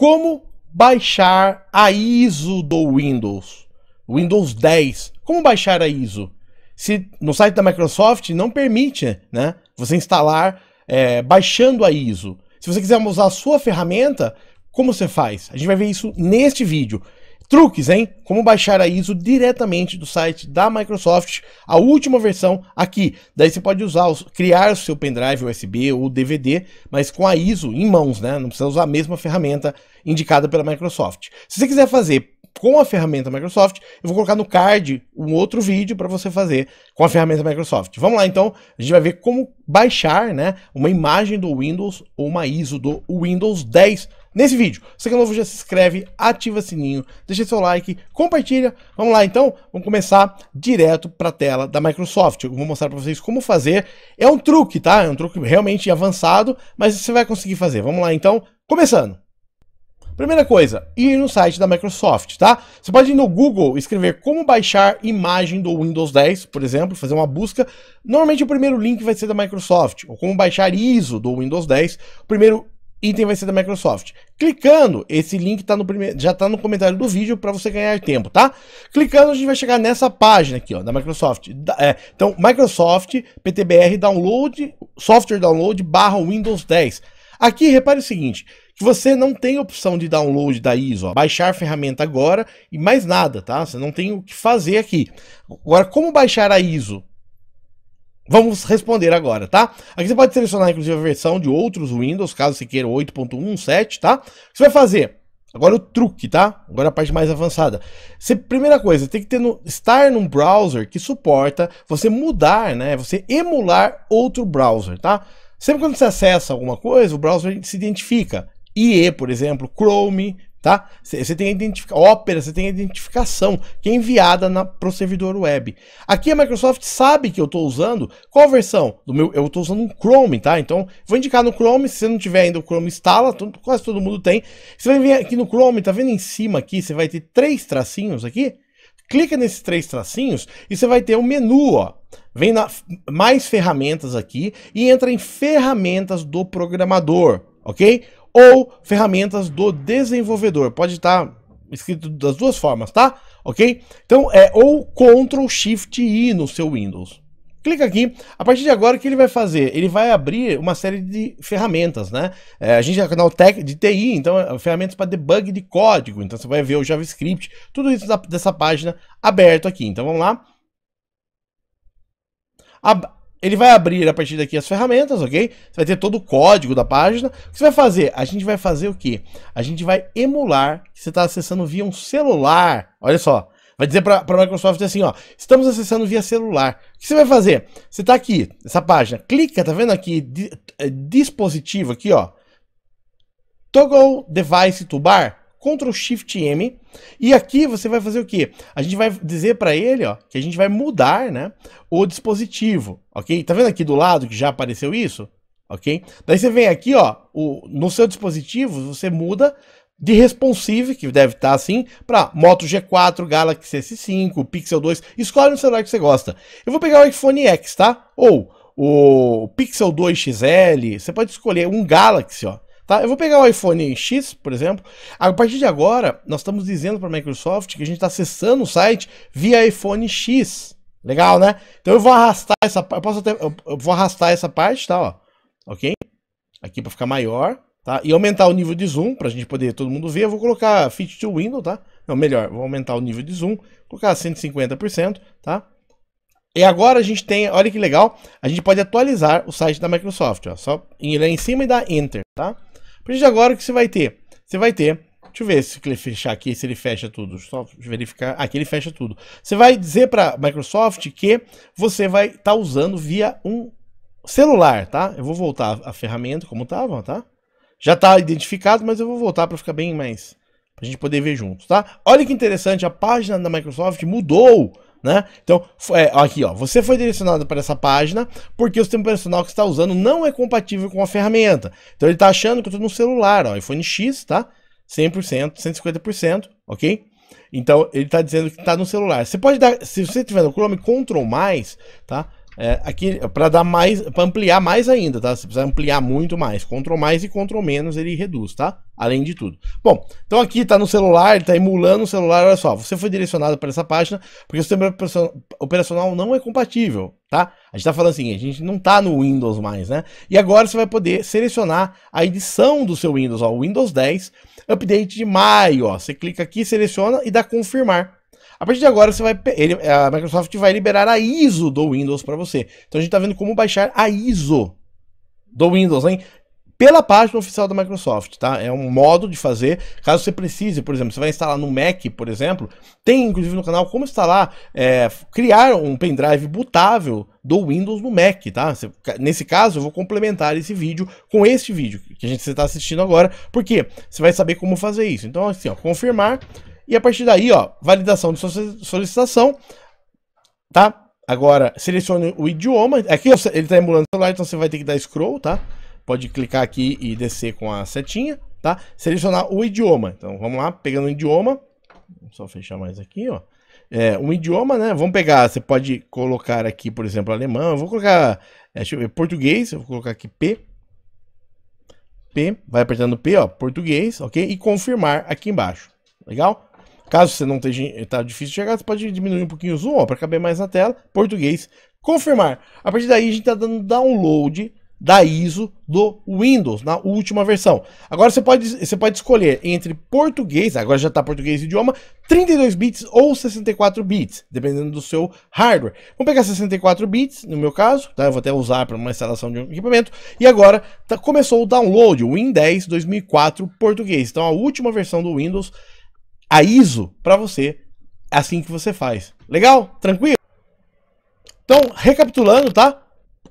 Como baixar a ISO do Windows? Windows 10. Como baixar a ISO? Se no site da Microsoft não permite, né? Você instalar é, baixando a ISO. Se você quiser usar a sua ferramenta, como você faz? A gente vai ver isso neste vídeo. Truques, hein? Como baixar a ISO diretamente do site da Microsoft, a última versão aqui. Daí você pode usar, criar o seu pendrive USB ou DVD, mas com a ISO em mãos, né? Não precisa usar a mesma ferramenta indicada pela Microsoft. Se você quiser fazer com a ferramenta Microsoft, eu vou colocar no card um outro vídeo para você fazer com a ferramenta Microsoft. Vamos lá então, a gente vai ver como baixar, né, uma imagem do Windows ou uma ISO do Windows 10 nesse vídeo. Se é novo, já se inscreve, ativa sininho, deixa seu like, compartilha. Vamos lá então, vamos começar direto para a tela da Microsoft. Eu vou mostrar para vocês como fazer. É um truque, tá? É um truque realmente avançado, mas você vai conseguir fazer. Vamos lá então, começando. Primeira coisa, ir no site da Microsoft, tá? Você pode ir no Google escrever como baixar imagem do Windows 10, por exemplo, fazer uma busca. Normalmente o primeiro link vai ser da Microsoft, ou como baixar ISO do Windows 10. O primeiro item vai ser da Microsoft. Clicando, esse link tá no primeiro, já está no comentário do vídeo para você ganhar tempo, tá? Clicando, a gente vai chegar nessa página aqui, ó, da Microsoft. Da, é, então, Microsoft PTBR Download, Software Download barra Windows 10. Aqui, repare o seguinte, que você não tem opção de download da ISO, ó, baixar a ferramenta agora e mais nada, tá? Você não tem o que fazer aqui. Agora, como baixar a ISO? Vamos responder agora, tá? Aqui você pode selecionar, inclusive, a versão de outros Windows, caso você queira 8.17, tá? Você vai fazer? Agora o truque, tá? Agora a parte mais avançada. Você, primeira coisa, tem que ter no, estar num browser que suporta você mudar, né? Você emular outro browser, tá? Sempre quando você acessa alguma coisa, o browser se identifica. IE, por exemplo, Chrome, tá? Você tem a identificação, Opera, você tem a identificação que é enviada para o servidor web. Aqui a Microsoft sabe que eu estou usando qual versão do meu, eu estou usando um Chrome, tá? Então vou indicar no Chrome, se você não tiver ainda o Chrome instala, quase todo mundo tem. Você vai vir aqui no Chrome, tá vendo em cima aqui, você vai ter três tracinhos aqui. Clica nesses três tracinhos e você vai ter o um menu, ó. Vem na mais ferramentas aqui e entra em ferramentas do programador, ok? ou ferramentas do desenvolvedor. Pode estar tá escrito das duas formas, tá? Ok? Então é ou Ctrl Shift I no seu Windows. Clica aqui. A partir de agora, o que ele vai fazer? Ele vai abrir uma série de ferramentas, né? É, a gente é canal tech de TI, então é ferramentas para debug de código. Então você vai ver o JavaScript, tudo isso da, dessa página aberto aqui. Então vamos lá. Ele vai abrir a partir daqui as ferramentas, ok? Você vai ter todo o código da página. O que você vai fazer? A gente vai fazer o quê? A gente vai emular que você está acessando via um celular. Olha só. Vai dizer para a Microsoft assim, ó, estamos acessando via celular. O que você vai fazer? Você está aqui, essa página, clica, tá vendo aqui, di, eh, dispositivo aqui, ó, Toggle Device Toolbar. Ctrl Shift M. E aqui você vai fazer o quê? A gente vai dizer para ele, ó, que a gente vai mudar, né, o dispositivo, ok? Tá vendo aqui do lado que já apareceu isso? Ok? Daí você vem aqui, ó, o, no seu dispositivo, você muda de responsive, que deve estar tá assim, para Moto G4, Galaxy S5, Pixel 2, escolhe um celular que você gosta. Eu vou pegar o iPhone X, tá? Ou o Pixel 2 XL, você pode escolher um Galaxy, ó. Tá? Eu vou pegar o iPhone X, por exemplo. A partir de agora, nós estamos dizendo para a Microsoft que a gente está acessando o site via iPhone X. Legal, né? Então eu vou arrastar essa, eu posso até, eu vou arrastar essa parte, tá? Ó, ok? Aqui para ficar maior, tá? E aumentar o nível de zoom para a gente poder todo mundo ver. Eu vou colocar Fit to Window, tá? Não, melhor, vou aumentar o nível de zoom, colocar 150%, tá? E agora a gente tem, olha que legal, a gente pode atualizar o site da Microsoft, ó, só ir lá em cima e dar Enter, tá? A partir de agora, o que você vai ter? Você vai ter. Deixa eu ver se ele fechar aqui, se ele fecha tudo. Só verificar. Aqui ele fecha tudo. Você vai dizer para Microsoft que você vai estar tá usando via um celular, tá? Eu vou voltar a ferramenta como estava, tá? Já está identificado, mas eu vou voltar para ficar bem mais. para a gente poder ver juntos, tá? Olha que interessante, a página da Microsoft mudou né? Então, é, aqui ó, você foi direcionado para essa página porque o sistema operacional que está usando não é compatível com a ferramenta. Então ele está achando que eu estou no celular, ó, iPhone X, tá? 100%, 150%, ok? Então ele está dizendo que está no celular. Você pode dar, se você tiver no Chrome, Ctrl mais, tá? É, aqui, para dar mais, para ampliar mais ainda, tá? Você precisa ampliar muito mais. Ctrl mais e Ctrl menos ele reduz, tá? Além de tudo. Bom, então aqui tá no celular, ele tá emulando o celular, olha só. Você foi direcionado para essa página porque o sistema operacional não é compatível, tá? A gente tá falando assim, a gente não tá no Windows mais, né? E agora você vai poder selecionar a edição do seu Windows, ó, Windows 10, update de maio, ó. Você clica aqui, seleciona e dá confirmar. A partir de agora, você vai, ele, a Microsoft vai liberar a ISO do Windows para você. Então a gente está vendo como baixar a ISO do Windows, hein? Pela página oficial da Microsoft, tá? É um modo de fazer, caso você precise, por exemplo, você vai instalar no Mac, por exemplo, tem inclusive no canal como instalar, é, criar um pendrive bootável do Windows no Mac, tá? Nesse caso, eu vou complementar esse vídeo com esse vídeo que a gente está assistindo agora, porque você vai saber como fazer isso. Então, assim, ó, confirmar, e a partir daí, ó, validação de solicitação, tá? Agora, selecione o idioma. Aqui ele está emulando o celular, então você vai ter que dar scroll, tá? Pode clicar aqui e descer com a setinha, tá? Selecionar o idioma. Então, vamos lá, pegando o idioma. Vamos só fechar mais aqui, ó. É, um idioma, né? Vamos pegar, você pode colocar aqui, por exemplo, alemão. Eu vou colocar, é, deixa eu ver, português. Eu vou colocar aqui P. P, vai apertando P, ó, português, ok? E confirmar aqui embaixo, legal? Caso você não esteja tá difícil de chegar, você pode diminuir um pouquinho o zoom para caber mais na tela. Português. Confirmar. A partir daí a gente está dando download da ISO do Windows na última versão. Agora você pode, você pode escolher entre português, agora já está português idioma, 32 bits ou 64 bits, dependendo do seu hardware. Vamos pegar 64 bits, no meu caso, tá? Eu vou até usar para uma instalação de um equipamento. E agora tá, começou o download, o Win 10 2004 português. Então a última versão do Windows a ISO para você. É assim que você faz. Legal? Tranquilo? Então, recapitulando, tá?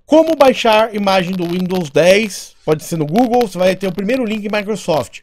Como baixar imagem do Windows 10? Pode ser no Google, você vai ter o primeiro link Microsoft.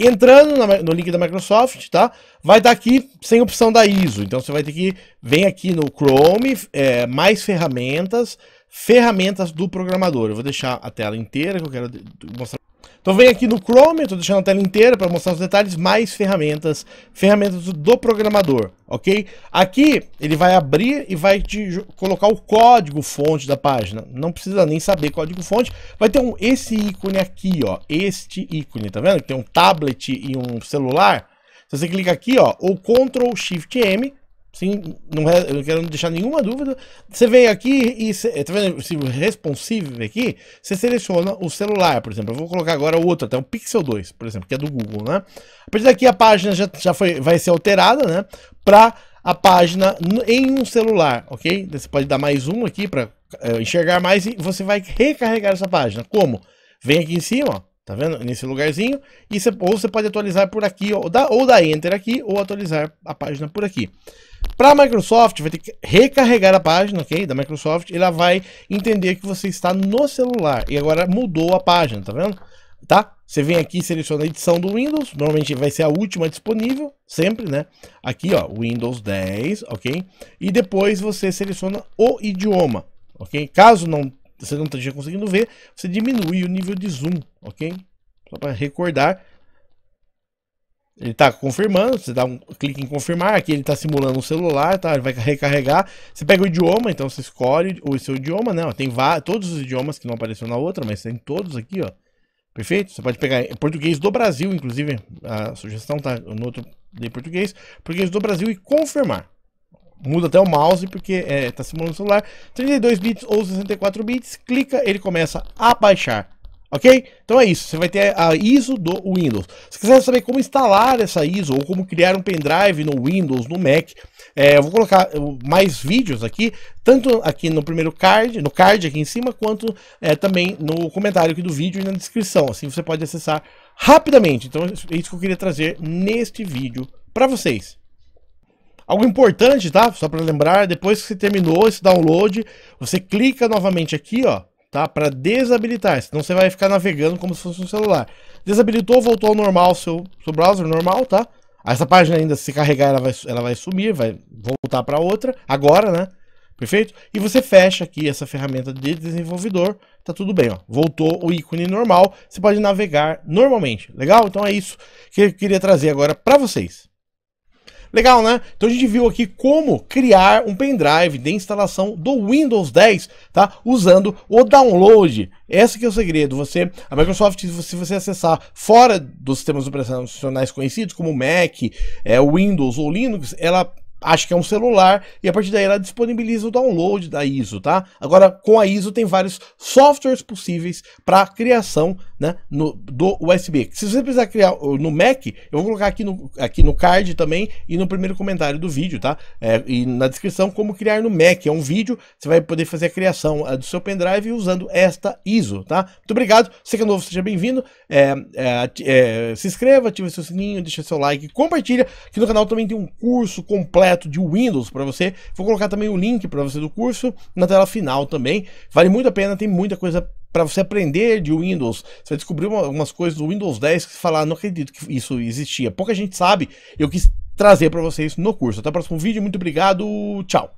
Entrando no link da Microsoft, tá? Vai estar aqui sem opção da ISO. Então você vai ter que vem aqui no Chrome, é, mais ferramentas, ferramentas do programador. Eu vou deixar a tela inteira que eu quero mostrar. Então vem aqui no Chrome, estou deixando a tela inteira para mostrar os detalhes, mais ferramentas, ferramentas do programador, ok? Aqui ele vai abrir e vai te colocar o código fonte da página, não precisa nem saber código fonte, vai ter um, esse ícone aqui, ó, este ícone, tá vendo? Tem um tablet e um celular, se você clica aqui, ó, ou Ctrl Shift M, Sim, não, é, eu não quero deixar nenhuma dúvida. Você vem aqui e você, eh, tá vendo se responsive aqui? Você seleciona o celular, por exemplo. Eu vou colocar agora o outro, até o Pixel 2, por exemplo, que é do Google, né? A partir daqui a página já, já foi, vai ser alterada, né? Para a página em um celular, ok? Você pode dar mais um aqui para é, eh, enxergar mais e você vai recarregar essa página. Como? Vem aqui em cima, ó, tá vendo? Nesse lugarzinho. E você, ou você pode atualizar por aqui, ou, dar, ou dar Enter aqui, ou atualizar a página por aqui. Para a Microsoft, vai ter que recarregar a página, ok? Da Microsoft, ela vai entender que você está no celular. E agora mudou a página, tá vendo? Tá? Você vem aqui e seleciona a edição do Windows, normalmente vai ser a última disponível, sempre, né? Aqui, ó, Windows 10, ok? E depois você seleciona o idioma, ok? Caso não você não esteja conseguindo ver, você diminui o nível de zoom, ok? Só para recordar, ele está confirmando, você dá um clique em confirmar, aqui ele está simulando um celular, tá? ele vai recarregar. Você pega o idioma, então você escolhe o seu idioma, né? Ó, tem todos os idiomas que não apareceu na outra, mas tem todos aqui, ó. Perfeito? Você pode pegar português do Brasil, inclusive, a sugestão tá no outro de português, português do Brasil e confirmar. Muda até o mouse porque está é, simulando o celular. 32 bits ou 64 bits, clica, ele começa a baixar Ok? Então é isso. Você vai ter a ISO do Windows. Se quiser saber como instalar essa ISO ou como criar um pendrive no Windows, no Mac, é, eu vou colocar mais vídeos aqui, tanto aqui no primeiro card, no card aqui em cima, quanto é, também no comentário aqui do vídeo e na descrição. Assim você pode acessar rapidamente. Então é isso que eu queria trazer neste vídeo para vocês. Algo importante, tá? Só para lembrar, depois que você terminou esse download, você clica novamente aqui, ó, tá? Para desabilitar, senão você vai ficar navegando como se fosse um celular. Desabilitou, voltou ao normal seu, seu browser normal, tá? Essa página ainda se carregar ela vai, ela vai sumir, vai voltar para outra agora, né? Perfeito? E você fecha aqui essa ferramenta de desenvolvedor, tá tudo bem, ó. Voltou o ícone normal, você pode navegar normalmente. Legal? Então é isso que eu queria trazer agora para vocês. Legal, né? Então a gente viu aqui como criar um pendrive de instalação do Windows 10, tá? Usando o download. Esse que é o segredo. Você, a Microsoft, se você acessar fora dos sistemas operacionais conhecidos, como Mac, é, Windows ou Linux, ela acha que é um celular e a partir daí ela disponibiliza o download da ISO, tá? Agora com a ISO tem vários softwares possíveis para criação, né, no, do USB. Se você precisar criar no Mac, eu vou colocar aqui no, aqui no card também e no primeiro comentário do vídeo, tá? É, e na descrição como criar no Mac é um vídeo, você vai poder fazer a criação do seu pendrive usando esta ISO, tá? Muito obrigado, você que é novo, seja bem-vindo, é, é, é, se inscreva, ative seu sininho, deixa seu like, compartilha, que no canal também tem um curso completo completo de Windows para você. Vou colocar também o link para você do curso na tela final também. Vale muito a pena, tem muita coisa para você aprender de Windows. Você vai descobrir algumas coisas do Windows 10 que você falar, ah, não acredito que isso existia. Pouca gente sabe. Eu quis trazer para vocês no curso. Até o próximo vídeo. Muito obrigado. Tchau.